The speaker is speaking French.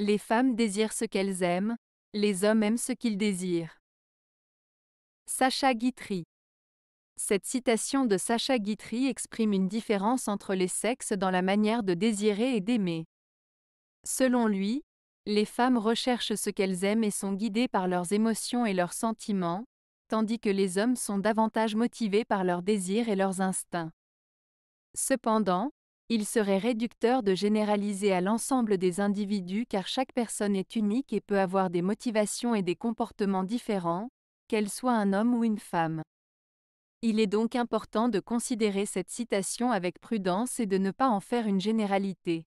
Les femmes désirent ce qu'elles aiment, les hommes aiment ce qu'ils désirent. Sacha Guitry Cette citation de Sacha Guitry exprime une différence entre les sexes dans la manière de désirer et d'aimer. Selon lui, les femmes recherchent ce qu'elles aiment et sont guidées par leurs émotions et leurs sentiments, tandis que les hommes sont davantage motivés par leurs désirs et leurs instincts. Cependant, il serait réducteur de généraliser à l'ensemble des individus car chaque personne est unique et peut avoir des motivations et des comportements différents, qu'elle soit un homme ou une femme. Il est donc important de considérer cette citation avec prudence et de ne pas en faire une généralité.